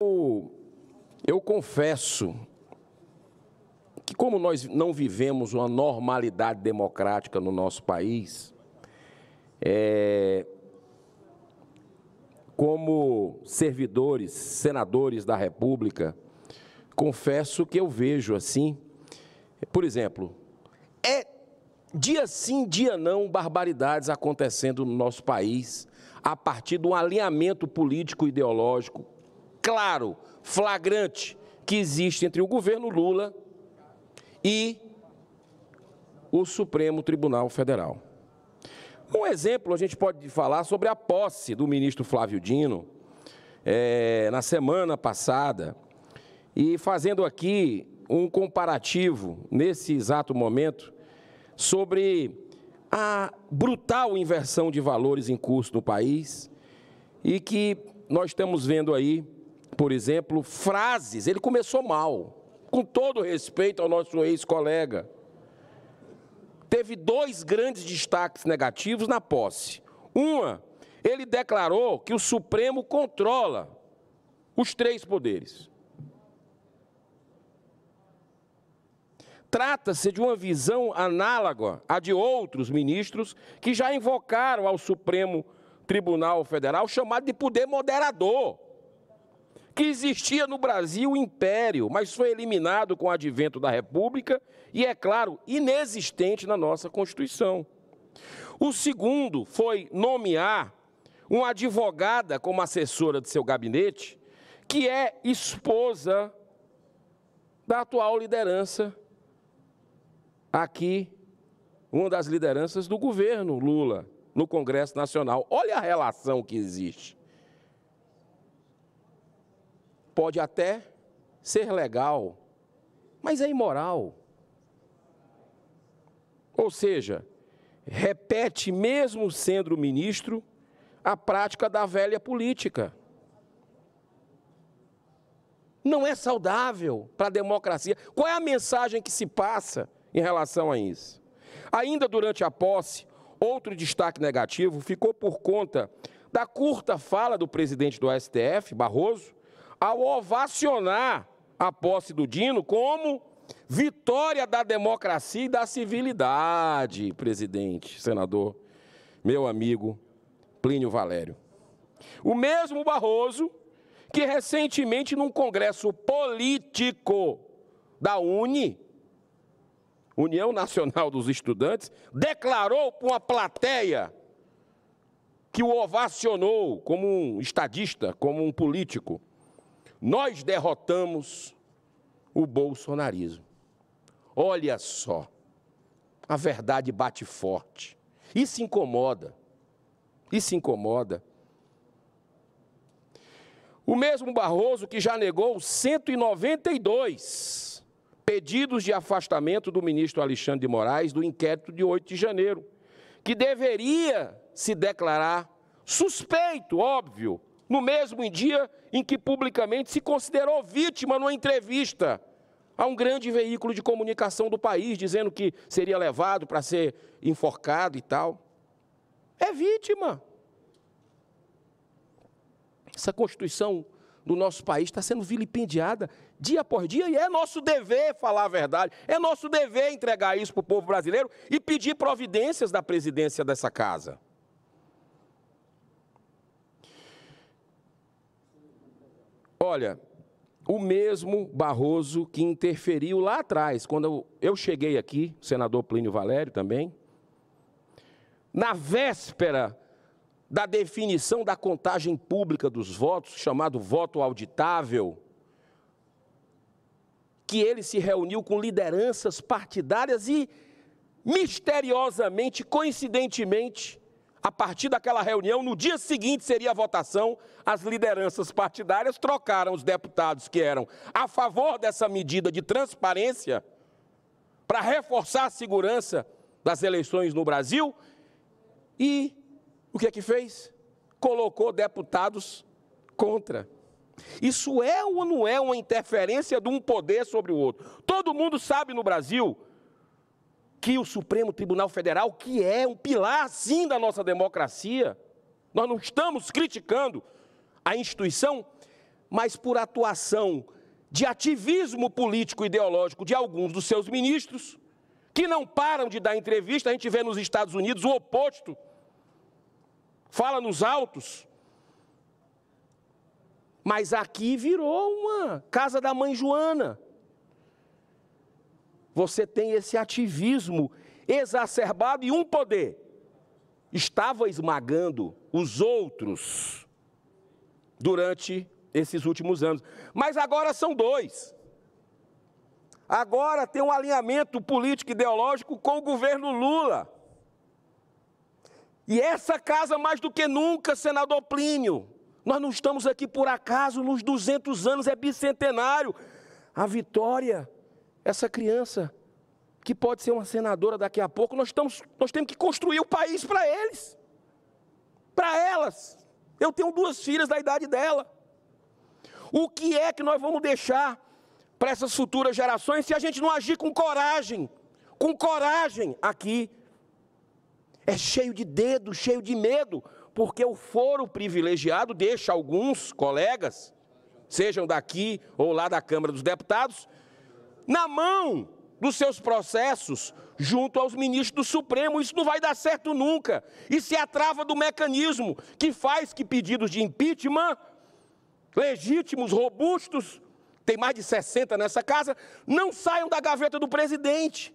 Eu, eu confesso que, como nós não vivemos uma normalidade democrática no nosso país, é, como servidores, senadores da República, confesso que eu vejo assim, por exemplo, é dia sim, dia não, barbaridades acontecendo no nosso país a partir de um alinhamento político ideológico claro, flagrante que existe entre o governo Lula e o Supremo Tribunal Federal. Um exemplo, a gente pode falar sobre a posse do ministro Flávio Dino é, na semana passada. E fazendo aqui um comparativo, nesse exato momento, sobre a brutal inversão de valores em curso no país e que nós estamos vendo aí por exemplo, frases. Ele começou mal, com todo respeito ao nosso ex-colega. Teve dois grandes destaques negativos na posse. Uma, ele declarou que o Supremo controla os três poderes. Trata-se de uma visão análoga à de outros ministros que já invocaram ao Supremo Tribunal Federal, chamado de poder moderador que existia no Brasil o império, mas foi eliminado com o advento da República e, é claro, inexistente na nossa Constituição. O segundo foi nomear uma advogada como assessora de seu gabinete, que é esposa da atual liderança aqui, uma das lideranças do governo Lula no Congresso Nacional. Olha a relação que existe. Pode até ser legal, mas é imoral. Ou seja, repete, mesmo sendo ministro, a prática da velha política. Não é saudável para a democracia. Qual é a mensagem que se passa em relação a isso? Ainda durante a posse, outro destaque negativo ficou por conta da curta fala do presidente do STF, Barroso, ao ovacionar a posse do Dino como vitória da democracia e da civilidade, presidente, senador, meu amigo Plínio Valério. O mesmo Barroso que recentemente num congresso político da UNE, União Nacional dos Estudantes, declarou para uma plateia que o ovacionou como um estadista, como um político. Nós derrotamos o bolsonarismo. Olha só, a verdade bate forte. E se incomoda. E se incomoda. O mesmo Barroso que já negou 192 pedidos de afastamento do ministro Alexandre de Moraes do inquérito de 8 de janeiro, que deveria se declarar suspeito, óbvio, no mesmo dia em que publicamente se considerou vítima numa entrevista a um grande veículo de comunicação do país, dizendo que seria levado para ser enforcado e tal. É vítima. Essa Constituição do nosso país está sendo vilipendiada dia após dia e é nosso dever falar a verdade, é nosso dever entregar isso para o povo brasileiro e pedir providências da presidência dessa casa. Olha, o mesmo Barroso que interferiu lá atrás, quando eu cheguei aqui, senador Plínio Valério também, na véspera da definição da contagem pública dos votos, chamado voto auditável, que ele se reuniu com lideranças partidárias e, misteriosamente, coincidentemente, a partir daquela reunião, no dia seguinte seria a votação, as lideranças partidárias trocaram os deputados que eram a favor dessa medida de transparência para reforçar a segurança das eleições no Brasil e o que é que fez? Colocou deputados contra. Isso é ou não é uma interferência de um poder sobre o outro? Todo mundo sabe no Brasil que o Supremo Tribunal Federal, que é um pilar sim da nossa democracia, nós não estamos criticando a instituição, mas por atuação de ativismo político ideológico de alguns dos seus ministros, que não param de dar entrevista, a gente vê nos Estados Unidos o oposto. Fala nos altos, mas aqui virou uma casa da mãe Joana você tem esse ativismo exacerbado e um poder. Estava esmagando os outros durante esses últimos anos. Mas agora são dois. Agora tem um alinhamento político ideológico com o governo Lula. E essa casa, mais do que nunca, senador Plínio, nós não estamos aqui por acaso nos 200 anos, é bicentenário. A vitória essa criança que pode ser uma senadora daqui a pouco, nós, estamos, nós temos que construir o país para eles, para elas. Eu tenho duas filhas da idade dela. O que é que nós vamos deixar para essas futuras gerações se a gente não agir com coragem? Com coragem aqui. É cheio de dedo, cheio de medo, porque o foro privilegiado deixa alguns colegas, sejam daqui ou lá da Câmara dos Deputados, na mão dos seus processos junto aos ministros do Supremo. Isso não vai dar certo nunca. Isso é a trava do mecanismo que faz que pedidos de impeachment legítimos, robustos, tem mais de 60 nessa casa, não saiam da gaveta do presidente.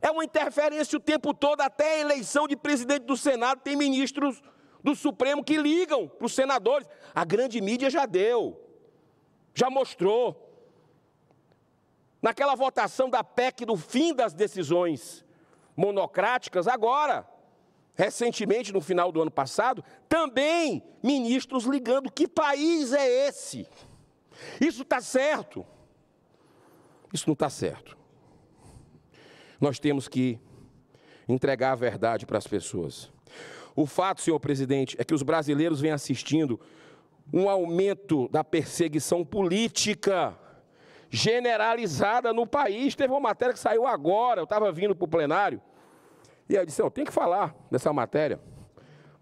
É uma interferência o tempo todo, até a eleição de presidente do Senado tem ministros do Supremo que ligam para os senadores. A grande mídia já deu, já mostrou naquela votação da PEC do fim das decisões monocráticas, agora, recentemente, no final do ano passado, também ministros ligando: que país é esse? Isso está certo? Isso não está certo. Nós temos que entregar a verdade para as pessoas. O fato, senhor presidente, é que os brasileiros vêm assistindo um aumento da perseguição política generalizada no país. Teve uma matéria que saiu agora, eu estava vindo para o plenário, e eu disse, eu tenho que falar dessa matéria.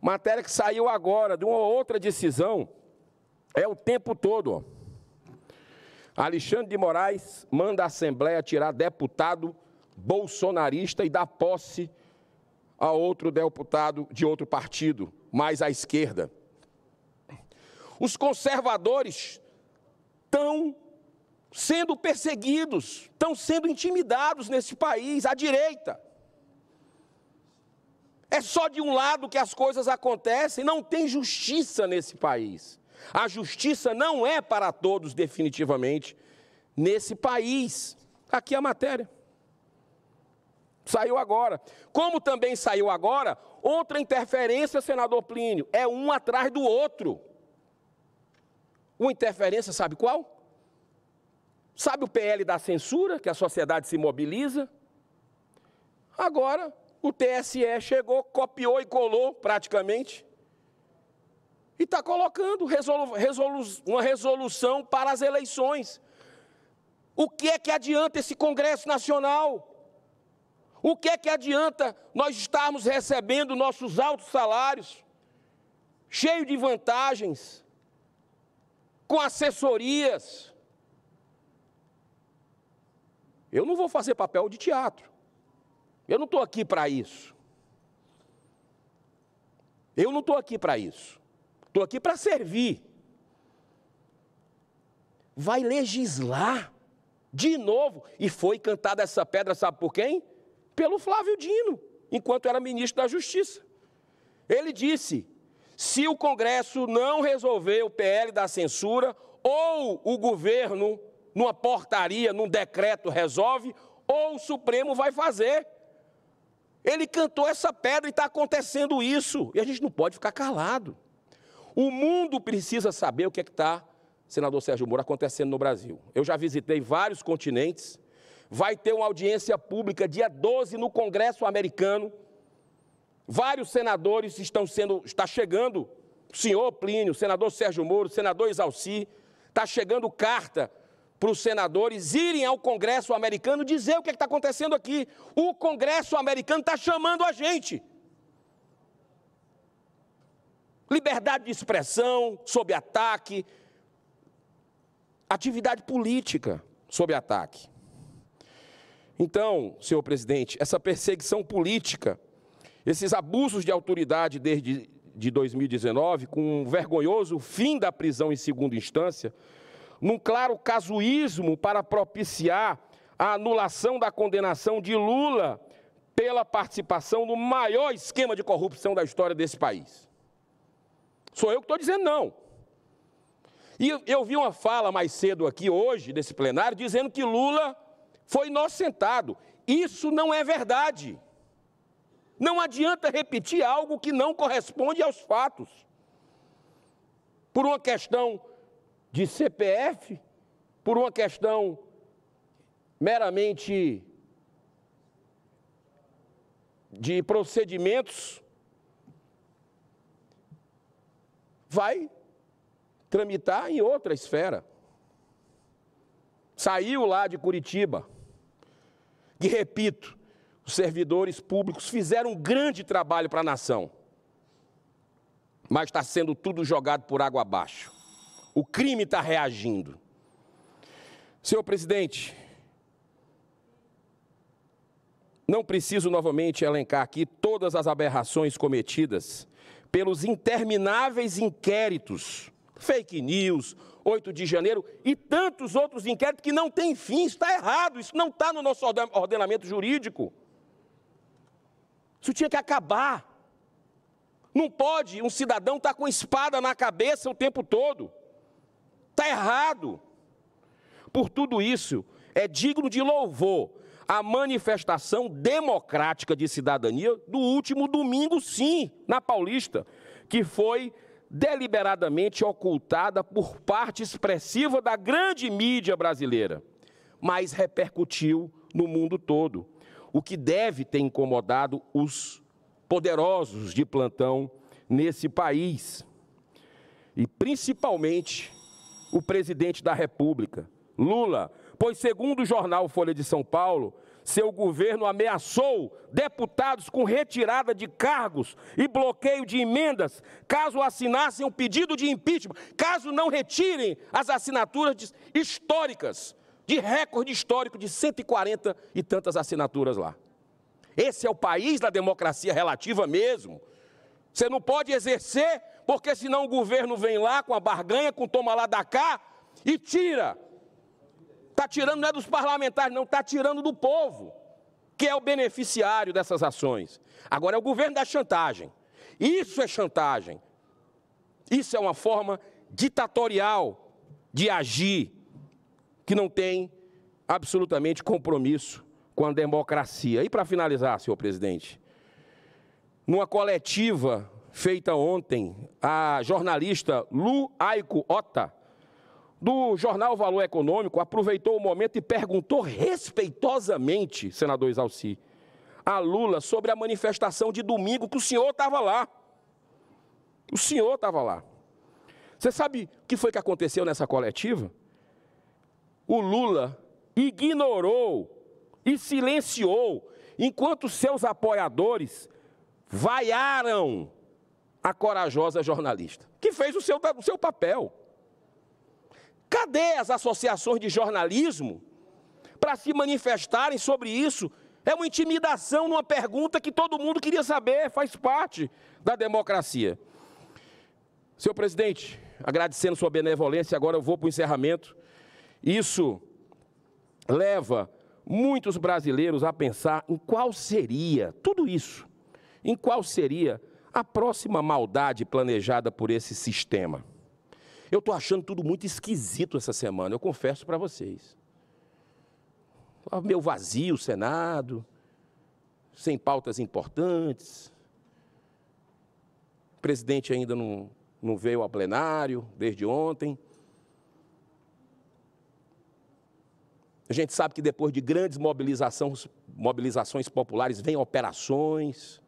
Matéria que saiu agora, de uma outra decisão, é o tempo todo. Ó. Alexandre de Moraes manda a Assembleia tirar deputado bolsonarista e dar posse a outro deputado de outro partido, mais à esquerda. Os conservadores tão sendo perseguidos, estão sendo intimidados nesse país, à direita. É só de um lado que as coisas acontecem, não tem justiça nesse país. A justiça não é para todos, definitivamente, nesse país. Aqui é a matéria. Saiu agora. Como também saiu agora, outra interferência, senador Plínio, é um atrás do outro. Uma interferência, sabe qual? Sabe o PL da censura, que a sociedade se mobiliza? Agora, o TSE chegou, copiou e colou praticamente. E está colocando resolu resolu uma resolução para as eleições. O que é que adianta esse Congresso Nacional? O que é que adianta nós estarmos recebendo nossos altos salários, cheio de vantagens, com assessorias? Eu não vou fazer papel de teatro. Eu não estou aqui para isso. Eu não estou aqui para isso. Estou aqui para servir. Vai legislar de novo. E foi cantada essa pedra, sabe por quem? Pelo Flávio Dino, enquanto era ministro da Justiça. Ele disse: se o Congresso não resolver o PL da censura, ou o governo numa portaria, num decreto resolve, ou o Supremo vai fazer. Ele cantou essa pedra e está acontecendo isso. E a gente não pode ficar calado. O mundo precisa saber o que é está, senador Sérgio Moro, acontecendo no Brasil. Eu já visitei vários continentes. Vai ter uma audiência pública dia 12 no Congresso americano. Vários senadores estão sendo, está chegando, o senhor Plínio, senador Sérgio Moro, senador Isalci, está chegando carta para os senadores irem ao Congresso americano dizer o que é está acontecendo aqui. O Congresso americano está chamando a gente. Liberdade de expressão sob ataque, atividade política sob ataque. Então, senhor presidente, essa perseguição política, esses abusos de autoridade desde de 2019, com um vergonhoso fim da prisão em segunda instância, num claro casuísmo para propiciar a anulação da condenação de Lula pela participação no maior esquema de corrupção da história desse país. Sou eu que estou dizendo não. E eu vi uma fala mais cedo aqui hoje, desse plenário, dizendo que Lula foi inocentado. Isso não é verdade. Não adianta repetir algo que não corresponde aos fatos. Por uma questão de CPF por uma questão meramente de procedimentos, vai tramitar em outra esfera. Saiu lá de Curitiba, e repito, os servidores públicos fizeram um grande trabalho para a nação, mas está sendo tudo jogado por água abaixo. O crime está reagindo. Senhor presidente, não preciso novamente elencar aqui todas as aberrações cometidas pelos intermináveis inquéritos, fake news, 8 de janeiro e tantos outros inquéritos que não têm fim, está errado, isso não está no nosso ordenamento jurídico. Isso tinha que acabar. Não pode um cidadão estar tá com espada na cabeça o tempo todo. Está errado. Por tudo isso, é digno de louvor a manifestação democrática de cidadania do último domingo, sim, na Paulista, que foi deliberadamente ocultada por parte expressiva da grande mídia brasileira, mas repercutiu no mundo todo, o que deve ter incomodado os poderosos de plantão nesse país. E principalmente o presidente da República, Lula, pois, segundo o jornal Folha de São Paulo, seu governo ameaçou deputados com retirada de cargos e bloqueio de emendas caso assinassem um pedido de impeachment, caso não retirem as assinaturas históricas, de recorde histórico de 140 e tantas assinaturas lá. Esse é o país da democracia relativa mesmo. Você não pode exercer porque senão o governo vem lá com a barganha, com toma lá da cá e tira. Está tirando não é dos parlamentares, não, está tirando do povo, que é o beneficiário dessas ações. Agora é o governo da chantagem. Isso é chantagem. Isso é uma forma ditatorial de agir que não tem absolutamente compromisso com a democracia. E para finalizar, senhor presidente, numa coletiva feita ontem à jornalista Lu Aiko Ota, do jornal Valor Econômico, aproveitou o momento e perguntou respeitosamente, senador Isalci, a Lula sobre a manifestação de domingo que o senhor estava lá. O senhor estava lá. Você sabe o que foi que aconteceu nessa coletiva? O Lula ignorou e silenciou enquanto seus apoiadores vaiaram a corajosa jornalista, que fez o seu, o seu papel. Cadê as associações de jornalismo para se manifestarem sobre isso? É uma intimidação numa pergunta que todo mundo queria saber, faz parte da democracia. Senhor presidente, agradecendo sua benevolência, agora eu vou para o encerramento. Isso leva muitos brasileiros a pensar em qual seria tudo isso, em qual seria a próxima maldade planejada por esse sistema. Eu estou achando tudo muito esquisito essa semana, eu confesso para vocês. Meu vazio, Senado, sem pautas importantes. O presidente ainda não, não veio ao plenário desde ontem. A gente sabe que depois de grandes mobilizações, mobilizações populares vêm operações.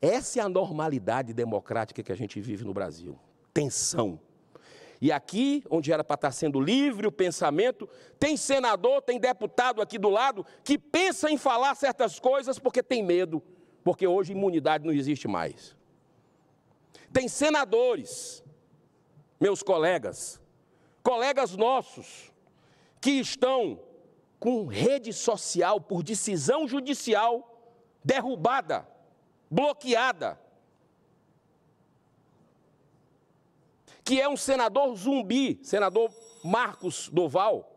Essa é a normalidade democrática que a gente vive no Brasil. Tensão. E aqui, onde era para estar tá sendo livre o pensamento, tem senador, tem deputado aqui do lado que pensa em falar certas coisas porque tem medo, porque hoje imunidade não existe mais. Tem senadores, meus colegas, colegas nossos, que estão com rede social por decisão judicial derrubada bloqueada, que é um senador zumbi, senador Marcos Doval.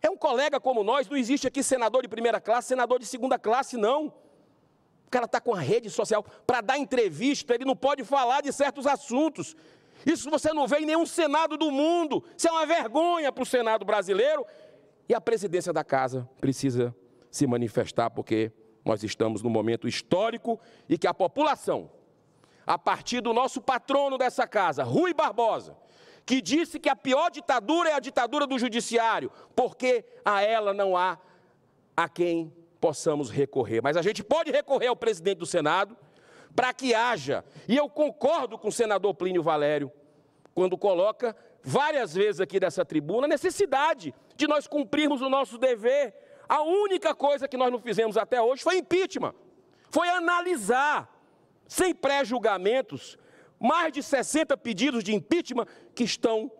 É um colega como nós, não existe aqui senador de primeira classe, senador de segunda classe, não. O cara está com a rede social para dar entrevista, ele não pode falar de certos assuntos. Isso você não vê em nenhum Senado do mundo. Isso é uma vergonha para o Senado brasileiro. E a presidência da casa precisa se manifestar, porque nós estamos num momento histórico e que a população, a partir do nosso patrono dessa casa, Rui Barbosa, que disse que a pior ditadura é a ditadura do judiciário, porque a ela não há a quem possamos recorrer. Mas a gente pode recorrer ao presidente do Senado para que haja, e eu concordo com o senador Plínio Valério, quando coloca várias vezes aqui dessa tribuna a necessidade de nós cumprirmos o nosso dever a única coisa que nós não fizemos até hoje foi impeachment. Foi analisar, sem pré-julgamentos, mais de 60 pedidos de impeachment que estão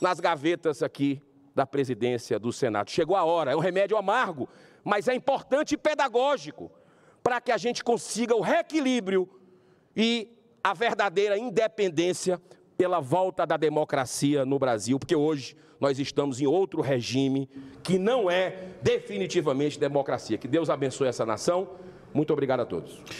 nas gavetas aqui da presidência do Senado. Chegou a hora, é um remédio amargo, mas é importante e pedagógico para que a gente consiga o reequilíbrio e a verdadeira independência pela volta da democracia no Brasil, porque hoje nós estamos em outro regime que não é definitivamente democracia. Que Deus abençoe essa nação. Muito obrigado a todos.